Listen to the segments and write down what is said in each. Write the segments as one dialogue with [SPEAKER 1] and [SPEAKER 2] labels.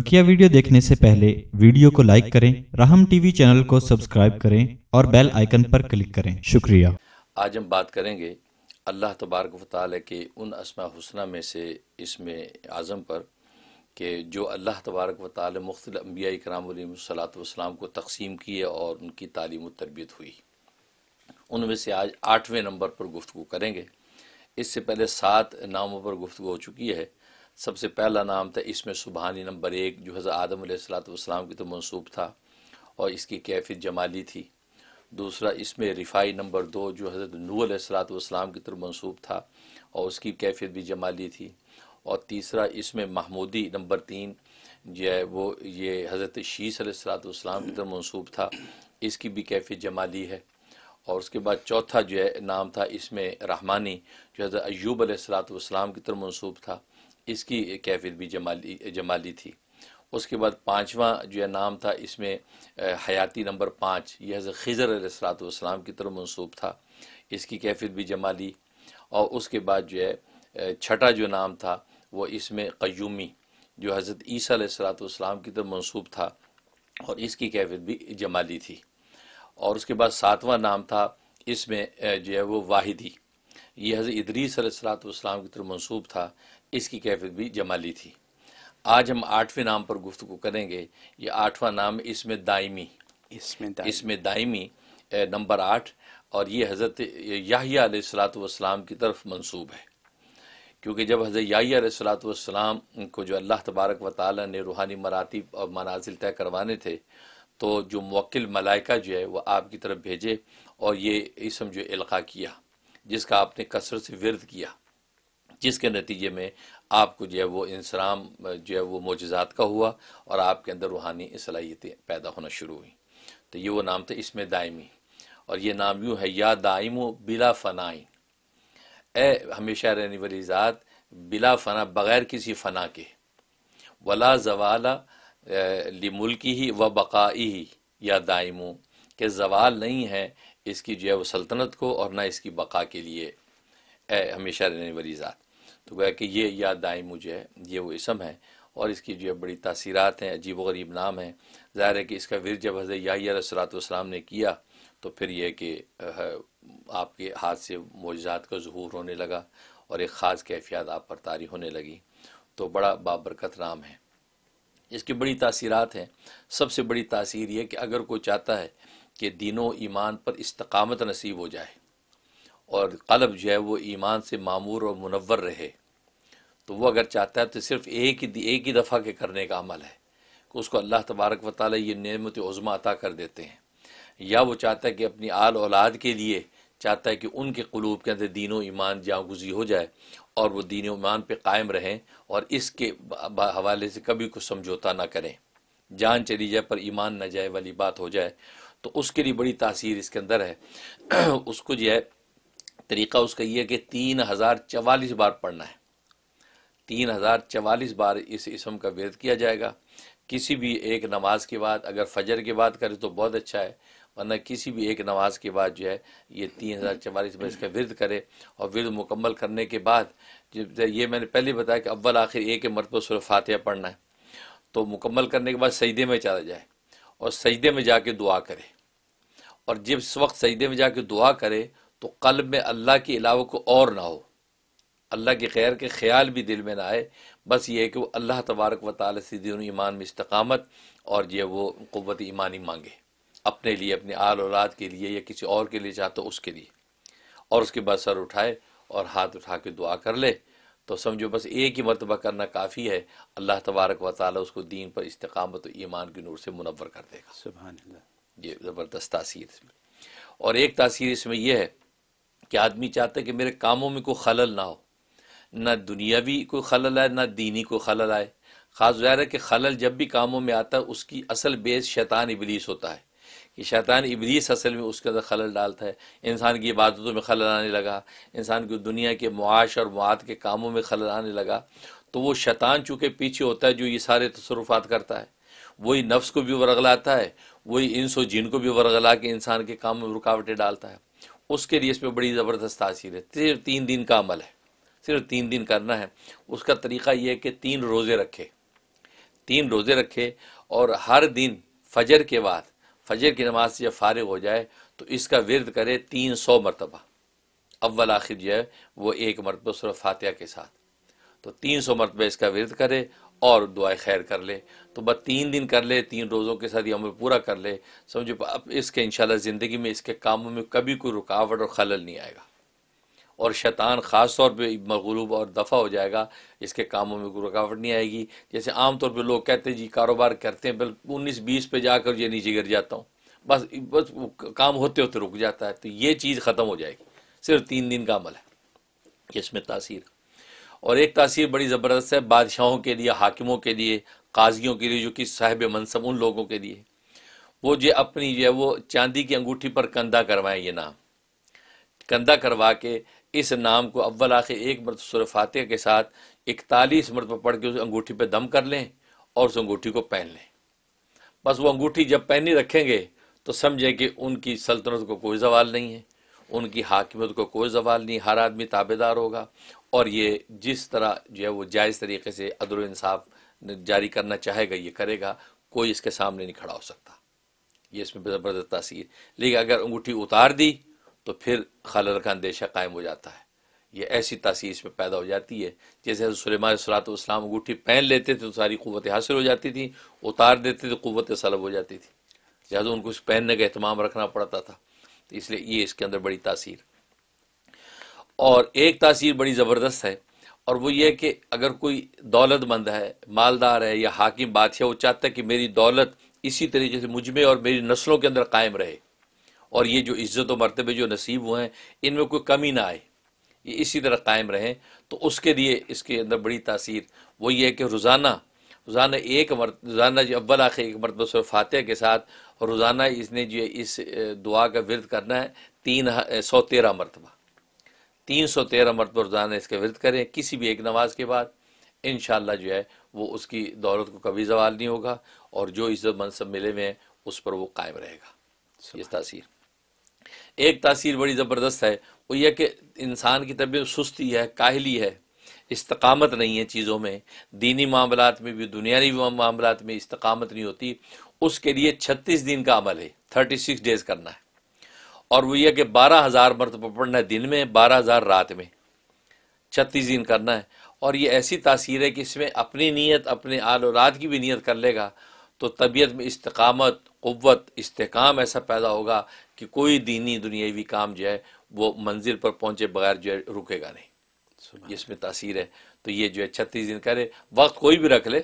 [SPEAKER 1] बकिया वीडियो देखने से पहले वीडियो को लाइक करें राहम टीवी चैनल को सब्सक्राइब करें और बेल आइकन पर क्लिक करें शुक्रिया
[SPEAKER 2] आज हम बात करेंगे अल्लाह तबारक वाले के उन असमा हुसना में से इसमें आज़म पर कि जो अल्लाह तबारक वाली मुख्तल अम्बिया कराम को तकसीम किए और उनकी तालीम तरबियत हुई उनमें से आज आठवें नंबर पर गुफ्तु करेंगे इससे पहले सात नामों पर गुफ्तु हो चुकी है सबसे पहला नाम था इसमें सुबहानी नंबर एक जो हज़रत आदम सलाम की तो मनसूब था और इसकी कैफियत जमाली थी दूसरा इसमें रिफाई नंबर दो जो हज़रत नू की तरफ तो मनसूब था और उसकी कैफियत भी जमाली थी और तीसरा इसमें महमूदी नंबर तीन जो है वो ये हज़रत शीसलाम की तरफ तो मनसूब था इसकी भी कैफियत जमाली है और उसके बाद चौथा जो है नाम था इसमें रहमानी जो हज़रत अयूब सलाम की तरफ तो मनसूब था इसकी कैफियत भी जमाली जमाली थी उसके बाद पाँचवा जो है नाम था इसमें हयाती नंबर पाँच यह हज़र खिजर सलाम की तरफ मनसूब था इसकी कैफियत भी जमाली और उसके बाद जो है छठा जो नाम था वो इसमें क्यूमी जो हज़रत ईसा की तरफ मनसूब था और इसकी कैफियत भी जमाली थी और उसके बाद सातवां नाम था इसमें जो है वो वाहिदी यह हज़र इदरीस की तरफ मनसूब था इसकी कैफियत भी जमाली थी आज हम आठवें नाम पर गुफ्तु करेंगे ये आठवां नाम इसमें दायमी इसमें दायमी, इसमें दायमी नंबर आठ और ये हज़रत याहिया की तरफ मनसूब है क्योंकि जब हज़रत याहिया को जो अल्लाह तबारक व ताली ने रूहानी मराती और मनाजिल तय करवाने थे तो जो मक्ल मलाइका जो है वह आपकी तरफ भेजे और ये इसम जो इल्का किया जिसका आपने कसरत से विरद किया जिसके नतीजे में आपको जो है वो इंसराम जो है वो मोजात का हुआ और आपके अंदर रूहानी सलाहियतें पैदा होना शुरू हुई तो ये वो नाम था इसमें दायमी और ये नाम यूँ है या दाइम बिला फनाई ए हमेशा रहने वाली ज़ात बिला फ़ना बग़ैर किसी फ़ना के वला जवाला लिमुल्की ही व बकाई ही या दायमों के जवाल नहीं है इसकी जो है वो सल्तनत को और ना इसकी बका के लिए ए हमेशा रहने वाली ज़ात तो गया कि ये या दाई मुझे ये वो इसम है और इसकी जो है बड़ी तसीरत हैं अजीब गरीब नाम है ज़ाहिर है कि इसका विर जब हजर यासलाम ने किया तो फिर यह कि आपके हाथ से मोजात का जहूर होने लगा और एक ख़ास कैफियत आप पर तारी होने लगी तो बड़ा बाबरकत नाम है इसकी बड़ी तसीरत हैं सबसे बड़ी तसीर यह कि अगर कोई चाहता है कि दीनों ईमान पर इस्तकामत नसीब हो जाए और कलब जो है वो ईमान से मामूर और मुनवर रहे तो वो अगर चाहता है तो सिर्फ एक ही एक ही दफ़ा के करने का अमल है उसको अल्लाह तबारक व ताल ये नियमत उज़मा अता कर देते हैं या वो चाहता है कि अपनी आल औलाद के लिए चाहता है कि उनके कलूब के अंदर दीनों ईमान जागुजी हो जाए और वह दीन ईमान पर कायम रहें और इसके हवाले से कभी कुछ समझौता ना करें जान चली जाए पर ईमान न जाए वाली बात हो जाए तो उसके लिए बड़ी तासीर इसके अंदर है उसको जो है तरीका उसका ये है कि तीन हज़ार चवालीस बार पढ़ना है तीन हज़ार चवालीस बार इस इसम का वेद किया जाएगा किसी भी एक नमाज के बाद अगर फजर के बाद करें तो बहुत अच्छा है वरना किसी भी एक नमाज के बाद जो है ये तीन हज़ार चवालीस बार इसका विरद करे और विरद मुकम्मल करने के बाद जब ये मैंने पहले बताया कि अव्वल आखिर एक मरतब सुर पढ़ना है तो मुकम्मल करने के बाद सईदे में चला जाए और सजदे में जाके दुआ करे और जब इस वक्त सजदे में जाके दुआ करे तो कल्ब में अल्लाह के अलावा को और ना हो अल्लाह के खैर के ख्याल भी दिल में ना आए बस ये है कि वो अल्लाह तबारक व ताल से दिन ईमान में इस्तकामत और ये वो क़वत ईमानी मांगे अपने लिए अपने आल औलाद के लिए या किसी और के लिए चाहते तो उसके लिए और उसके बाद सर उठाए और हाथ उठा के दुआ कर ले तो समझो बस एक ही मरतबा करना काफ़ी है अल्लाह तबारक व ताल उसको दीन पर इस्तकामत ईमान के नूर से मुनवर कर देगा सुबह ये ज़बरदस्त तासीर इसमें और एक तासीर इसमें यह है कि आदमी चाहता है कि मेरे कामों में कोई खलल ना हो ना दुनियावी कोई खलल आए ना दीनी कोई खलल आए ख़ास ज़ाहिर है कि खलल जब भी कामों में आता है उसकी असल बेस शैतान इबलीस होता है कि शैतान इब्लीस असल में उसके अंदर खलल डालता है इंसान की इबादतों में खलल आने लगा इंसान की दुनिया के मुआश और मुआत के कामों में खलल आने लगा तो वो शैतान चूँकि पीछे होता है जो ये सारे तसरुफात करता है वही नफ्स को भी वरगलाता है वही इंस और जिन को भी वरगला के इंसान के काम में रुकावटें डालता है उसके लिए इसमें बड़ी ज़बरदस्त तासीर है सिर्फ तीन दिन का अमल है सिर्फ तीन दिन करना है उसका तरीका यह है कि तीन रोज़े रखे तीन रोज़े रखे और हर दिन फजर के बाद फजर की नमाज से जब फारग हो जाए तो इसका विरद करे तीन सौ मरतबा अव्वल आखिर जो है वो एक मरतबा सूरह फातिहा के साथ तो तीन सौ मरतबा इसका विरद करे और दुआ खैर कर ले तो बस तीन दिन कर ले तीन रोज़ों के साथ ये अमल पूरा कर ले समझो अब इसके इंशाल्लाह ज़िंदगी में इसके कामों में कभी कोई रुकावट और खलल नहीं आएगा और शैतान ख़ास तौर पर मगलूब और दफ़ा हो जाएगा इसके कामों में कोई रुकावट नहीं आएगी जैसे आम तौर पे लोग कहते हैं जी कारोबार करते हैं बल उन्नीस बीस पे जाकर ये नीचे गिर जाता हूँ बस बस काम होते होते रुक जाता है तो ये चीज़ ख़त्म हो जाएगी सिर्फ तीन दिन का अमल है इसमें तासीर और एक तासीर बड़ी ज़बरदस्त है बादशाहों के लिए हाकिमों के लिए काजियों के लिए जो कि साहिब मनसब उन लोगों के लिए वो जो अपनी जो है वो चांदी की अंगूठी पर कंधा करवाएं ये नाम कंधा करवा के इस नाम को अव्वल आखिर एक मृत सुर फातह के साथ इकतालीस मरतबा पढ़ के उस अंगूठी पर दम कर लें और उस अंगूठी को पहन लें बस वो अंगूठी जब पहनी रखेंगे तो समझें कि उनकी सल्तनत को कोई जवाल नहीं है उनकी हाकिमत को कोई जवाल नहीं हर आदमी ताबेदार होगा और ये जिस तरह जो है वो जायज़ तरीके से अदल इंसाफ जारी करना चाहेगा ये करेगा कोई इसके सामने नहीं खड़ा हो सकता ये इसमें ज़बरदस्त तासीर लेकिन अगर अंगूठी उतार दी तो फिर खलर का अंदेशा कायम हो जाता है ये ऐसी तासीर इसमें पैदा हो जाती है जैसे सलेमान सलातम अंगूठी पहन लेते थे तो सारी क़वत हासिल हो जाती थी उतार देते थे तो क़वत सलब हो जाती थी लिहाजा उनको पहनने का अहतमाम रखना पड़ता था तो इसलिए ये इसके अंदर बड़ी तासीर और एक तासीर बड़ी ज़बरदस्त है और वो ये कि अगर कोई दौलतमंद है मालदार है या हाकिम बादशाह वो चाहता है कि मेरी दौलत इसी तरीके से मुझमें और मेरी नस्लों के अंदर कायम रहे और ये जो इज़्ज़त व मरतबे जो नसीब हुए हैं इनमें कोई कमी ना आए ये इसी तरह कायम रहें तो उसके लिए इसके अंदर बड़ी तासीर वो ये है कि रोज़ाना रोज़ाना एक मर रोज़ाना जो अव्वल आखिर एक मरतबा सर फातह के साथ रोज़ाना इसने जो इस दुआ का विरद करना है तीन सौ तेरह मरतबा तीन सौ तेरह मरतबा रोज़ाना इसका विरद करें किसी भी एक नमाज के बाद इन जो है वो उसकी दौलत को कभी जवाल नहीं होगा और जो इज्जत मनसब मिले हुए हैं उस पर वो कायम रहेगा इस तासीर एक तासीर बड़ी ज़बरदस्त है वो यह कि इंसान की तबीयत सुस्ती है काहली है इस्तकामत नहीं है चीज़ों में दीनी मामलात में भी दुनियावी मामलात में इस्तकामत नहीं होती उसके लिए छत्तीस दिन का अमल है थर्टी सिक्स डेज़ करना है और वो यह कि बारह हज़ार मरतबा पढ़ना है दिन में बारह हज़ार रात में छत्तीस दिन करना है और ये ऐसी तासीर है कि इसमें अपनी नीयत अपने आल औलाद की भी नीयत कर लेगा तो तबीयत में इस्तकामत क़वत इस्तेकाम ऐसा पैदा होगा कि कोई दीनी दुनियावी काम जो है वो मंजिल पर पहुँचे बगैर जो है रुकेगा नहीं ये इसमें तासीर है तो ये जो है छत्तीस दिन करे वक्त कोई भी रख ले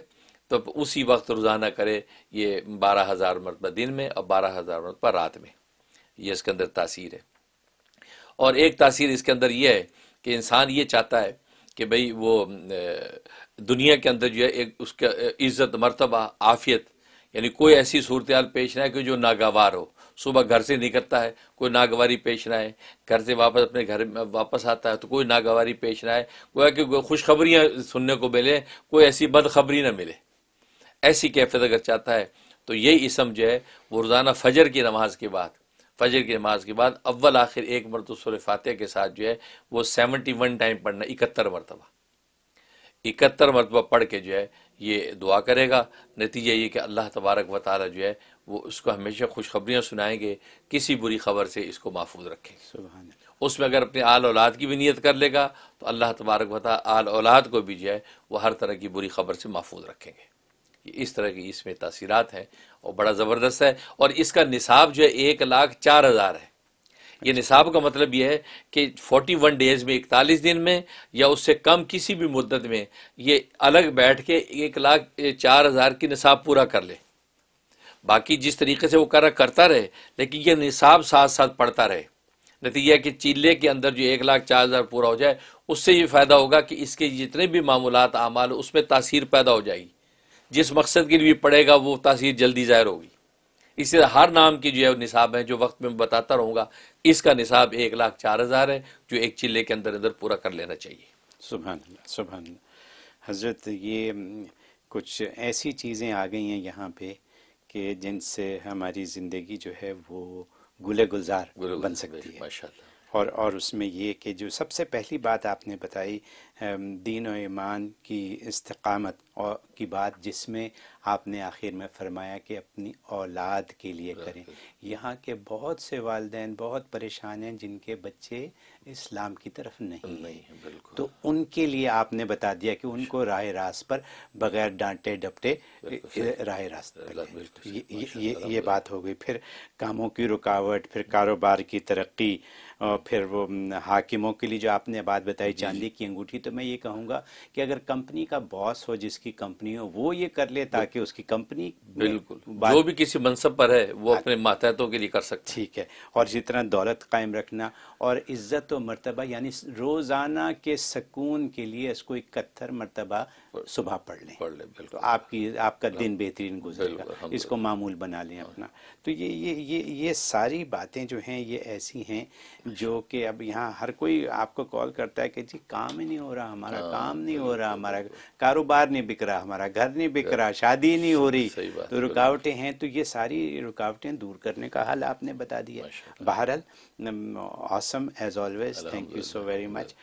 [SPEAKER 2] तो उसी वक्त रोज़ाना करे ये बारह हज़ार मरतबा दिन में और बारह हज़ार मरतबा रात में ये इसके अंदर तासीर है और एक तासीर इसके अंदर यह है कि इंसान ये चाहता है कि भाई वो दुनिया के अंदर जो है एक उसका इज़्ज़त मरतबा आफियत यानी कोई हाँ। ऐसी सूरत हाल पेश ना कि जो नागवार हो सुबह घर से निकलता है कोई नागवारी पेश ना आए घर से वापस अपने घर में वापस आता है तो कोई नागवारी पेश ना आए गोया कि खुशखबरियाँ सुनने को मिले कोई ऐसी बदखबरी ना मिले ऐसी कैफियत अगर चाहता है तो यही इसम जो है वो रोज़ाना फजर की नमाज के बाद फजर की नमाज के बाद अव्वल आखिर एक मरतब फातह के साथ जो है वो सेवनटी वन टाइम पढ़ना इकहत्तर मरतबा इकहत्तर मरतबा पढ़ के जो है ये दुआ करेगा नतीजा ये कि अल्लाह तबारक व ताली जो है वो उसको हमेशा खुशखबरियाँ सुनाएंगे किसी बुरी खबर से इसको महफूज रखेंगे उसमें अगर अपने आल औलाद की भी नीयत कर लेगा तो अल्लाह तबारक वाल आल औलाद को भी जो है वह हर तरह की बुरी खबर से महफूज रखेंगे इस तरह की इसमें तासीरात हैं और बड़ा ज़बरदस्त है और इसका निसाब जो है एक लाख चार हज़ार है ये निसाब का मतलब ये है कि 41 डेज में इकतालीस दिन में या उससे कम किसी भी मुद्दत में ये अलग बैठ के एक लाख चार हज़ार की निसाब पूरा कर ले बाकी जिस तरीके से वो कर करता रहे लेकिन ये निसाब साथ साथ पढ़ता रहे नतीजा कि चिल्ले के अंदर जो एक लाख चार हज़ार पूरा हो जाए उससे ये फ़ायदा होगा कि इसके जितने भी मामूलत आमाल उसमें तासीर पैदा हो जाएगी जिस मकसद के लिए पड़ेगा वो तासीर जल्दी ज़ाहिर होगी इसी तरह हर नाम की जो है निसाब है जो वक्त में बताता रहूँगा इसका निसाब एक लाख चार हज़ार है जो एक चिल्ले के अंदर अंदर पूरा कर लेना चाहिए
[SPEAKER 1] सुबह सुबह हजरत ये कुछ ऐसी चीज़ें आ गई हैं यहाँ पे कि जिनसे हमारी ज़िंदगी जो है वो गुले गुलजार बन सकती है माशा और और उसमें ये कि जो सबसे पहली बात आपने बताई दीन और ईमान की इस्तकामत और की बात जिसमें आपने आखिर में फरमाया कि अपनी औलाद के लिए करें यहाँ के बहुत से वालदे बहुत परेशान हैं जिनके बच्चे इस्लाम की तरफ नहीं गए तो उनके लिए आपने बता दिया कि उनको राह रास्त पर बगैर डांटे डपटे राह रास्त ये ये ये बात हो गई फिर कामों की रुकावट फिर कारोबार की तरक्की और फिर वो हाकिमों के लिए जो आपने बात बताई चांदी की अंगूठी तो मैं ये कहूँगा कि अगर कंपनी का बॉस हो जिसकी कंपनी हो वो ये कर ले ताकि उसकी कंपनी
[SPEAKER 2] बिल्कुल जो भी किसी मनसब पर है वो हाँ। अपने मातहतों के लिए कर सकते ठीक है और
[SPEAKER 1] जितना दौलत कायम रखना और इज्जत व मरतबा यानी रोज़ाना के सकून के लिए इसको इकहत्तर मरतबा सुबह पढ़ लें पढ़ लें बिल्कुल तो आपकी आपका दिन हाँ। बेहतरीन गुजरेगा इसको मामूल बना लें अपना हाँ। तो ये ये ये ये सारी बातें जो हैं ये ऐसी हैं जो अच्छा। कि अब यहाँ हर कोई आपको कॉल करता है कि जी काम ही नहीं हो रहा हमारा हाँ, काम नहीं हो रहा हमारा कारोबार नहीं बिक रहा हमारा घर नहीं बिक रहा शादी नहीं हो रही तो रुकावटें हैं तो ये सारी रुकावटें दूर करने का हल आपने बता दिया बहरहाल awesome as always thank you so very much